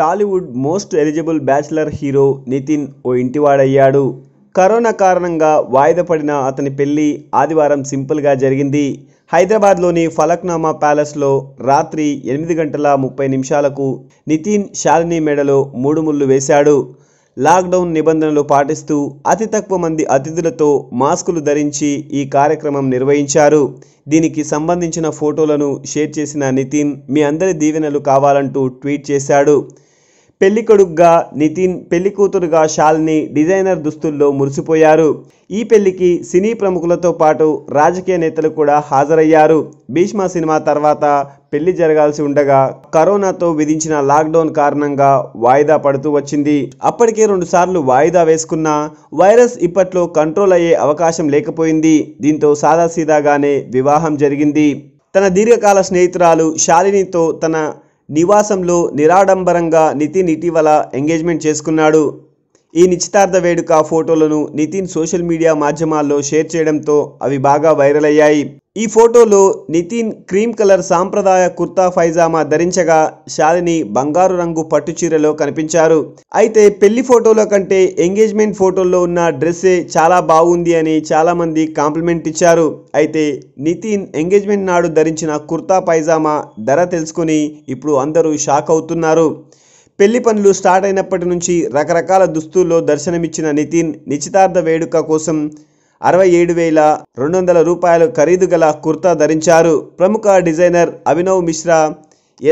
Tollywood most eligible bachelor hero Nithin ఓ ఇంటివాడయ్యాడు corona కారణంగా వాయిదా పడిన అతని పెళ్లి ఆదివారం సింపుల్గా జరిగింది హైదరాబాద్లోని ఫలక్నామా ప్యాలెస్లో రాత్రి ఎనిమిది గంటల ముప్పై నిమిషాలకు నితిన్ శాలిని మెడలో మూడు ముళ్ళు వేశాడు లాక్డౌన్ నిబంధనలు పాటిస్తూ అతి తక్కువ మంది అతిథులతో మాస్కులు ధరించి ఈ కార్యక్రమం నిర్వహించారు దీనికి సంబంధించిన ఫోటోలను షేర్ చేసిన నితిన్ మీ అందరి దీవెనలు కావాలంటూ ట్వీట్ చేశాడు పెళ్లి కొడుకుగా నితిన్ పెళ్లి కూతురుగా షాల్ని డిజైనర్ దుస్తుల్లో మురిసిపోయారు ఈ పెళ్లికి సినీ ప్రముఖులతో పాటు రాజకీయ నేతలు కూడా హాజరయ్యారు భీష్మ సినిమా తర్వాత పెళ్లి జరగాల్సి ఉండగా కరోనాతో విధించిన లాక్డౌన్ కారణంగా వాయిదా పడుతూ వచ్చింది అప్పటికే రెండుసార్లు వాయిదా వేసుకున్నా వైరస్ ఇప్పట్లో కంట్రోల్ అయ్యే అవకాశం లేకపోయింది దీంతో సాదాసీదాగానే వివాహం జరిగింది తన దీర్ఘకాల స్నేహితురాలు షాలినితో తన నివాసంలో నిరాడంబరంగా నితిన్ ఇటీవల ఎంగేజ్మెంట్ చేసుకున్నాడు ఈ నిశ్చితార్థ వేడుక ఫోటోలను నితిన్ సోషల్ మీడియా మాధ్యమాల్లో షేర్ చేయడంతో అవి బాగా వైరల్ అయ్యాయి ఈ ఫోటోలో నితిన్ క్రీమ్ కలర్ సాంప్రదాయ కుర్తా ఫైజామా ధరించగా శాలిని బంగారు రంగు పట్టు చీరలో కనిపించారు అయితే పెళ్లి ఫోటోల కంటే ఎంగేజ్మెంట్ ఫోటోల్లో ఉన్న డ్రెస్సే చాలా బాగుంది అని చాలామంది కాంప్లిమెంట్ ఇచ్చారు అయితే నితిన్ ఎంగేజ్మెంట్ నాడు ధరించిన కుర్తా పైజామా ధర తెలుసుకుని ఇప్పుడు అందరూ షాక్ అవుతున్నారు పెళ్లి పనులు స్టార్ట్ అయినప్పటి నుంచి రకరకాల దుస్తుల్లో దర్శనమిచ్చిన నితిన్ నిశ్చితార్థ వేడుక కోసం అరవై ఏడు వేల రెండు వందల రూపాయలు ఖరీదు గల కుర్తా ధరించారు ప్రముఖ designer Abhinav Mishra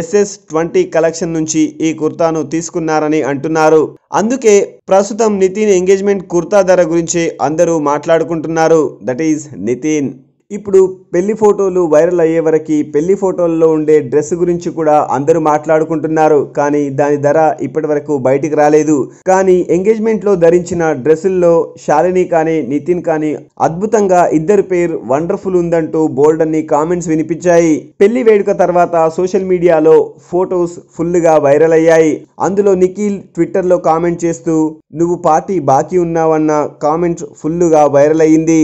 SS twenty collection నుంచి ఈ కుర్తాను తీసుకున్నారని అంటున్నారు అందుకే ప్రస్తుతం నితిన్ ఎంగేజ్మెంట్ కుర్తా ధర గురించి అందరూ మాట్లాడుకుంటున్నారు దట్ ఈజ్ నితిన్ ఇప్పుడు పెళ్లి ఫోటోలు వైరల్ అయ్యే వరకు పెళ్లి ఫోటోల్లో ఉండే డ్రెస్ గురించి కూడా అందరూ మాట్లాడుకుంటున్నారు కానీ దాని ధర ఇప్పటి వరకు బయటికి రాలేదు కానీ ఎంగేజ్మెంట్లో ధరించిన డ్రెస్సుల్లో శాలిని కానీ నితిన్ కానీ అద్భుతంగా ఇద్దరు పేరు వండర్ఫుల్ ఉందంటూ బోల్డ్ అన్ని కామెంట్స్ వినిపించాయి పెళ్లి వేడుక తర్వాత సోషల్ మీడియాలో ఫొటోస్ ఫుల్గా వైరల్ అయ్యాయి అందులో నిఖిల్ ట్విట్టర్లో కామెంట్ చేస్తూ నువ్వు పార్టీ బాకీ ఉన్నావన్న కామెంట్స్ ఫుల్గా వైరల్ అయ్యింది